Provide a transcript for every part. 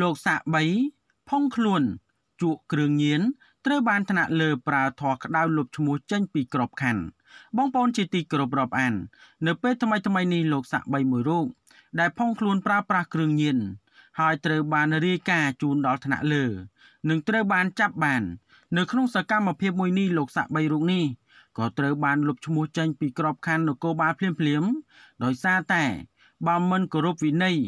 លោកសាក់3ផុងខ្លួនជក់គ្រឿងញៀនត្រូវបានថ្នាក់លើប្រើធរក្តៅលុបឈ្មោះចេញពីក្របខ័ណ្ឌបងប្អូនជាទីគោរពរាប់អាន នៅ ពេលថ្មីថ្មីនេះលោកសាក់3មួយរូបដែលផុងខ្លួនប្រើប្រាស់គ្រឿងញៀនហើយត្រូវបានរាយការណ៍ជូនដល់ថ្នាក់លើ និងត្រូវបានចាប់បាន នៅក្នុងសកម្មភាពមួយនេះលោកសាក់3រូបនេះក៏ត្រូវបានលុបឈ្មោះចេញពីក្របខ័ណ្ឌនគរបាលភ្លាមៗដោយសារតែបើមិនគោរពវិន័យ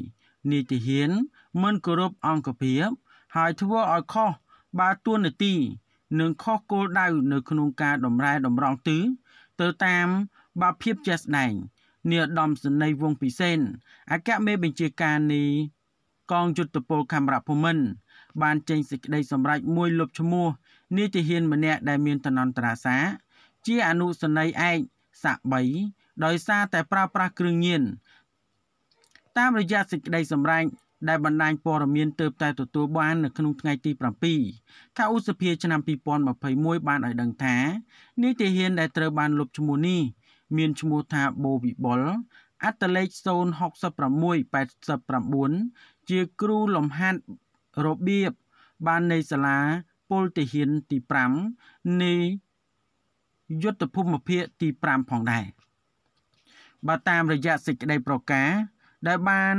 នីតិហ៊ានមិនគោរពអង្គភាព ហើយធ្វើឲ្យខុសបើតួនាទីនិងខុសគោលដៅនៅ ក្នុងការតម្រែតម្រង់ទិសទៅតាមបាបភាពជាក់ស្ដែងនាយឧត្តមសេនីយ៍វងពិសេនអគ្គមេបញ្ជាការនីកងយុទ្ធពលខេមរភូមិន្ទបានចេញសេចក្តីសម្រេចមួយលុបឈ្មោះនាយទាហានម្នាក់ដែលមានតំណន្តរាសា ជាអនុសេនីយ៍ឯកសាក់3ដោយសារតែប្រើប្រាស់គ្រឿងញៀនតាមរយៈសេចក្តីសម្រេចដែលបណ្ដាញព័ត៌មានទើបតែទទួលបាននៅក្នុងថ្ងៃទី7ខែឧសភាឆ្នាំ2021បានឲ្យដឹងថានាយទាហានដែលត្រូវបានលុបឈ្មោះនេះមានឈ្មោះថាបូវិបុលអត្តលេខ066889ជាគ្រូលំហាត់របៀបបាននៃសាលាពលទាហានទី5នៃយុទ្ធភូមិភាគទី5ផងដែរបើតាមរយៈសេចក្តីប្រកាសដែលបាន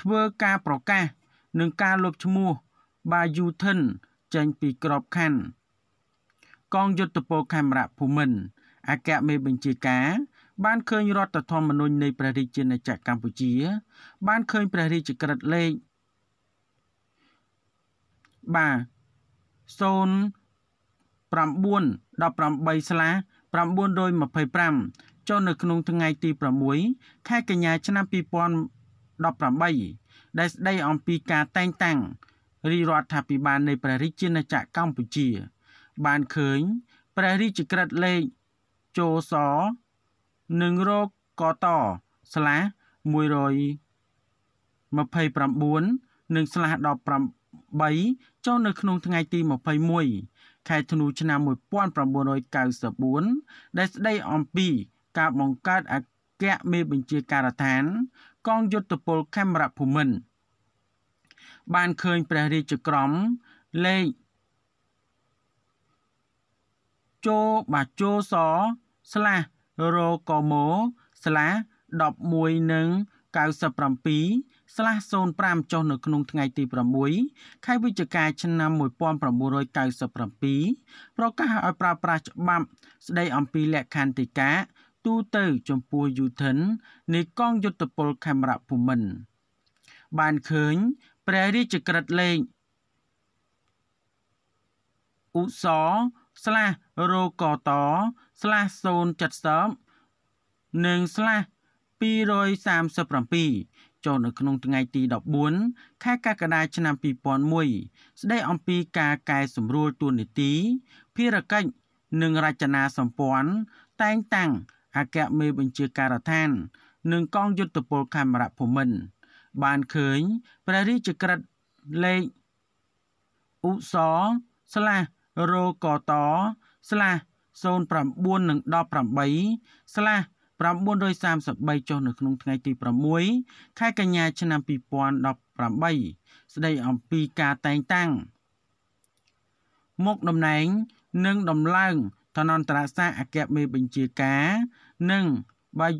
ធ្វើការប្រកាសនិងការលុបឈ្មោះបាយូថិនចេញពីក្របខ័ណ្ឌកងយុទ្ធពលខេមរៈភូមិន្ទអគ្គមេបញ្ជាការ បានឃើញរដ្ឋធម្មនុញ្ញនៃព្រះរាជាណាចក្រកម្ពុជា បានឃើញព្រះរាជក្រឹត្យលេខបាទ0918ស្លា925ចុះនៅក្នុងថ្ងៃទី6ខែកញ្ញាឆ្នាំ2000 18ដែលស្ដីអំពីការតែងតាំងរាជរដ្ឋាភិបាលនៃព្រះរាជាណាចក្រកម្ពុជា បានឃើញព្រះរាជក្រឹត្យលេខចសនិងរកកតស្លា129និងស្លា18ចុះនៅក្នុងថ្ងៃទី21ខែធ្នូឆ្នាំ1994ដែលស្ដីអំពី ការបង្កើតអគ្គមេបញ្ជាការដ្ឋានកងយុទ្ធពលខេមរភូមិន្ទបានឃើញព្រះរាជក្រមលេខជោបាជោសស្លាសរកមោស្លាស11និង97ស្លាស05ចុះនៅក្នុងថ្ងៃទី6ខែវិច្ឆិកាឆ្នាំ1997ប្រកាសឲ្យប្រើប្រាស់ច្បាប់ ស្ដី អំពីលក្ខន្តិកាទូទៅចំពោះយូធិននៃកងយុទ្ធពលខេមរៈភូមិន្ទបានឃើញព្រះរាជក្រឹត្យលេខឧសស្លាសរកតស្លាស070និងស្លាស237ចូលនៅក្នុងថ្ងៃទី14ខែកក្កដាឆ្នាំ2001ស្ដីអំពីការកែសម្រួលទួលនីតិភារកិច្ចនិងរចនាសម្ព័ន្ធតែងតាំងអគ្គមេបញ្ជាការដ្ឋាននិងកងយុទ្ធពលខេមរភូមិន្ទបានឃើញព្រះរាជក្រឹត្យលេខឧសស្លាសរកតស្លាស0918ស្លាស933ចុះនៅក្នុងថ្ងៃទី6ខែកញ្ញាឆ្នាំ2018ស្ដីអំពីការតែងតាំងមុខតំណែង និងដំឡើងឋានន្តរសាអគ្គមេបញ្ជាការនិងបាយ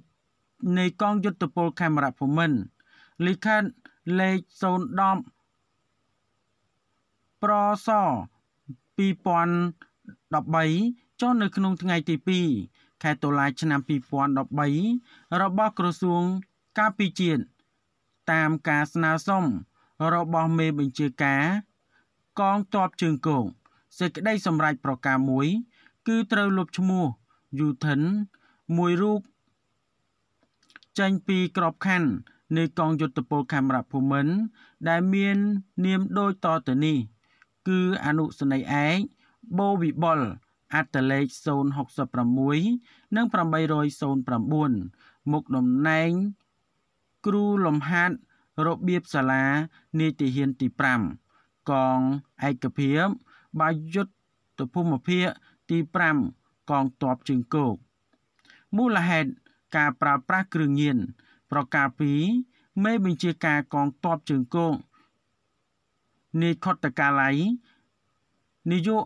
នៃកងយុទ្ធពលខេមរភូមិន្ទលិខិតលេខ010ប្រស2013ចុះនៅក្នុងថ្ងៃទី2ខែតុលាឆ្នាំ2013របស់ក្រសួងការពារជាតិតាមការស្នើសុំរបស់មេបញ្ជាការ កងទ័ពជើងគោកសេចក្តីសម្រេចប្រការ1គឺត្រូវលុបឈ្មោះ Yuthin មួយរូបចេញពីក្របខ័ណ្ឌនៃកងយុទ្ធពលខេមរភូមិន្ទដែលមាននាមដូចតទៅនេះគឺអនុសនីឯកបូវិបុលអត្តលេខ066និង809មកតំណែង គ្រូលំហាត់របៀបសាលានីតិហានទី5កងឯកភាពបាយុទ្ធភូមិភាគទី5កងទ័ពជើងគោកមូលហេតុការប្រើប្រាស់គ្រឿងញៀនប្រការ2មេបញ្ជាការកងទ័ពជើងគោកនាយខុត្តកាល័យនាយក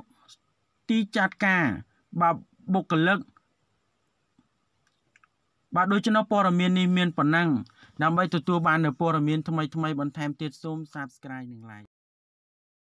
ទីចាត់ការបើបុគ្គលិកបាទដូច្នោះព័ត៌មាននេះមានប៉ុណ្ណឹងដើម្បីទទួលបាននូវព័ត៌មានថ្មីៗបន្ថែមទៀតសូម Subscribe និង Like